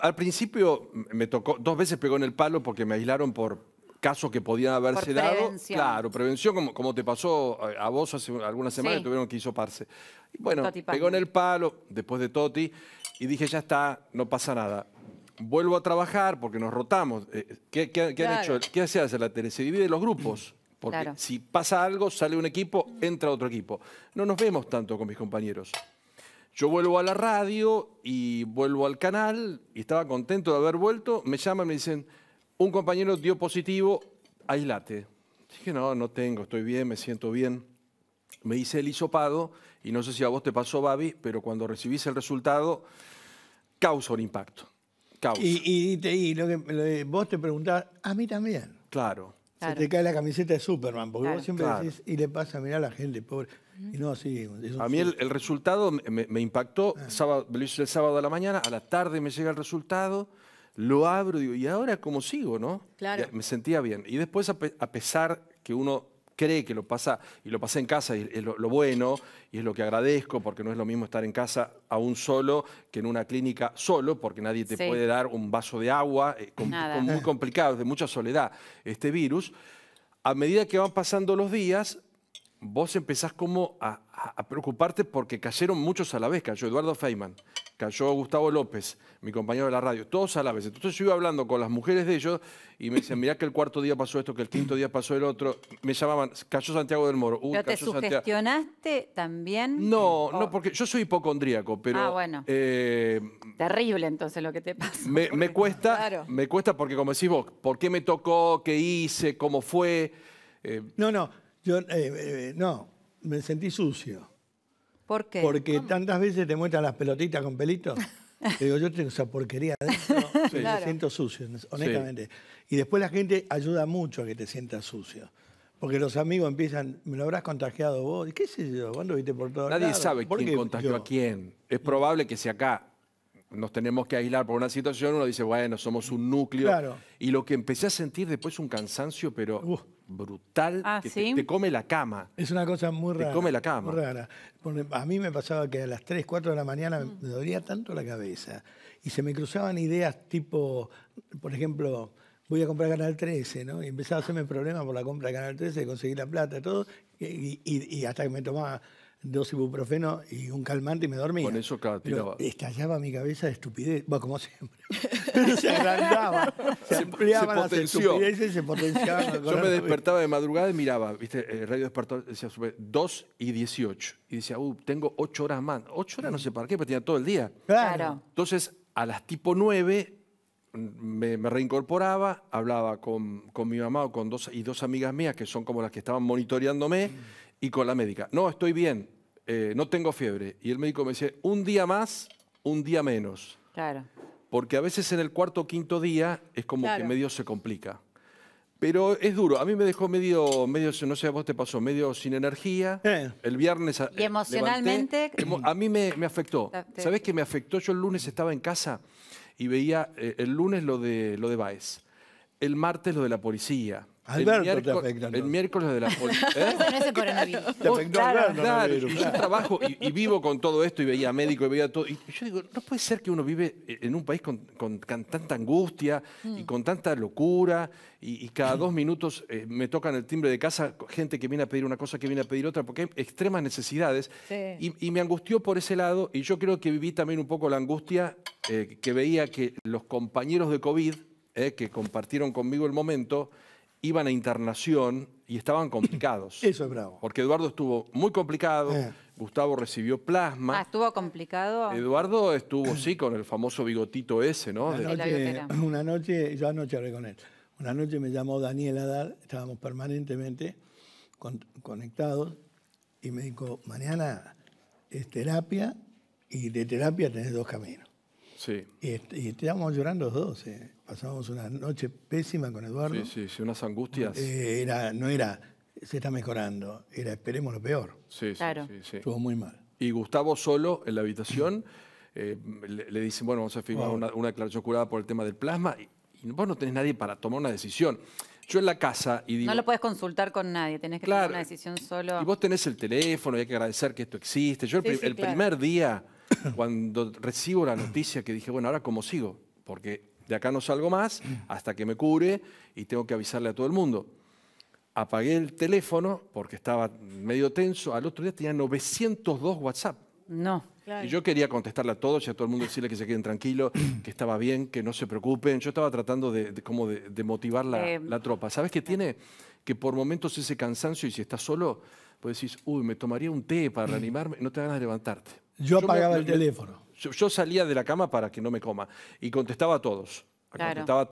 Al, principio me tocó, dos veces pegó en el palo porque me aislaron por casos que podían haberse dado. Claro, prevención, como, como, te pasó a vos hace algunas semanas, tuvieron que hisoparse. Y bueno, pegó en el palo, después de Toti, y dije, ya está, no pasa nada. Vuelvo a trabajar porque nos rotamos. Eh, eh, ¿Qué, qué, qué hecho? ¿Qué la tele? Se divide los grupos. Porque si pasa algo, sale un equipo, entra otro equipo. No nos vemos tanto con mis compañeros. Yo vuelvo a la radio y vuelvo al canal y estaba contento de haber vuelto. Me llaman, y me dicen, un compañero dio positivo, aislate. Dije, no, no tengo, estoy bien, me siento bien. Me hice el hisopado y no sé si a vos te pasó, Babi, pero cuando recibís el resultado, causa un impacto. Y, lo que, vos te preguntás, a mí también. Claro. Se te cae la camiseta de Superman, porque vos siempre decís, y le pasa, mirar a la gente, pobre. Y no, así... A mí el, resultado me, impactó, ah. lo hice el sábado a la mañana, a la tarde me llega el resultado, lo abro, digo, ¿y ahora cómo sigo, no? Claro. me sentía bien. Y después, a pesar que uno cree que lo pasa, y lo pasé en casa, y es lo, bueno, y es lo que agradezco, porque no es lo mismo estar en casa aún solo que en una clínica solo, porque nadie te puede dar un vaso de agua, eh, muy complicado, de mucha soledad, este virus. A medida que van pasando los días, vos empezás como a, preocuparte porque cayeron muchos a la vez, cayó Eduardo Feynman, cayó Gustavo López, mi compañero de la radio, todos a la vez. Entonces yo iba hablando con las mujeres de ellos y me decían, mirá que el cuarto día pasó esto, que el quinto día pasó el otro. Me llamaban, cayó Santiago del Moro. Uy, te sugestionaste también? No, no, oh. porque yo soy hipocondríaco, pero... Ah, bueno. Eh, Terrible entonces lo que te pasa. Me, cuesta, me cuesta porque como decís vos, ¿por qué me tocó? ¿Qué hice? ¿Cómo fue? Eh, no, no, yo eh, no, me sentí sucio. Porque tantas veces te muestran las pelotitas con pelitos. Te digo, yo tengo esa porquería de me siento sucio, honestamente. Y después la gente ayuda mucho a que te sientas sucio. Porque los amigos empiezan, me lo habrás contagiado vos, qué sé yo, ¿cuándo viste por todo Nadie sabe quién contagió a quién. Es probable que si acá nos tenemos que aislar por una situación, uno dice, bueno, somos un núcleo. Y lo que empecé a sentir después es un cansancio, pero brutal ah, que te, come la cama. Es una cosa muy rara. Te come la cama. A mí me pasaba que a las 3, 4 de la mañana me dolía tanto la cabeza y se me cruzaban ideas tipo, por ejemplo, voy a comprar Canal 13, ¿no? Y empezaba a hacerme problemas por la compra de Canal 13, de conseguir la plata, todo, y, todo. y hasta que me tomaba dos ibuprofeno y un calmante y me dormía. Con eso cada tiraba. estallaba mi cabeza de estupidez, bueno, como siempre. se agrandaba, se, se se Yo me despertaba de madrugada y miraba, viste, el eh, radio despertó, decía 2 y 18. Y decía, uh, tengo 8 horas más. 8 horas no sé para qué, pero tenía todo el día. Claro. Entonces, a las tipo 9 mm, me, reincorporaba, hablaba con, mi mamá o con dos, y dos amigas mías que son como las que estaban monitoreándome. Mm y con la médica, no, estoy bien, eh, no tengo fiebre. Y el médico me dice, un día más, un día menos. Claro. Porque a veces en el cuarto o quinto día es como que medio se complica. Pero es duro. A mí me dejó medio, medio no sé, a vos te pasó, medio sin energía. El viernes. emocionalmente. a mí me, afectó. ¿Sabés qué me afectó? Yo el lunes estaba en casa y veía eh, el lunes lo de, lo de Baez, el martes lo de la policía, Alberto el te afecta. El miércoles de la ¿Eh? coronavirus. yo trabajo y, vivo con todo esto y veía médico y veía todo. Y yo digo, no puede ser que uno vive eh, en un país con, tanta angustia y mm. con tanta locura y, cada dos minutos eh, me tocan el timbre de casa gente que viene a pedir una cosa, que viene a pedir otra, porque hay extremas necesidades. Y, me angustió por ese lado y yo creo que viví también un poco la angustia eh, que veía que los compañeros de COVID, que compartieron conmigo el momento, iban a internación y estaban complicados. Eso es bravo. Porque Eduardo estuvo muy complicado, eh. Gustavo recibió plasma. Ah, estuvo complicado. Eduardo estuvo, sí, con el famoso bigotito ese, ¿no? Una noche, yo anoche hablé con él. Una noche me llamó Daniel Adal, estábamos permanentemente conectados, y me dijo, mañana es terapia, y de terapia tenés dos caminos. Y, estábamos llorando los dos. Pasamos eh. Pasábamos una noche pésima con Eduardo. Sí, sí, sí unas angustias. Eh, era, no era, se está mejorando, era esperemos lo peor. Sí, sí, sí, Estuvo muy mal. Y Gustavo solo en la habitación eh, le, dicen, bueno, vamos a firmar una, una, curada por el tema del plasma y, vos no tenés nadie para tomar una decisión yo en la casa y digo... No lo puedes consultar con nadie, tenés que tomar una decisión solo. Y vos tenés el teléfono, y hay que agradecer que esto existe. Yo el, primer día cuando recibo la noticia que dije, bueno, ahora cómo sigo, porque de acá no salgo más hasta que me cure y tengo que avisarle a todo el mundo. Apagué el teléfono porque estaba medio tenso, al otro día tenía 902 WhatsApp. No. Y yo quería contestarle a todos y a todo el mundo decirle que se queden tranquilos, que estaba bien, que no se preocupen. Yo estaba tratando de, de, motivar la, eh, la, tropa. ¿Sabes qué eh. tiene? Que por momentos ese cansancio y si estás solo, pues decís, uy, me tomaría un té para reanimarme, no te van a levantarte. Yo apagaba el teléfono. Yo, salía de la cama para que no me coma y contestaba a todos. Claro.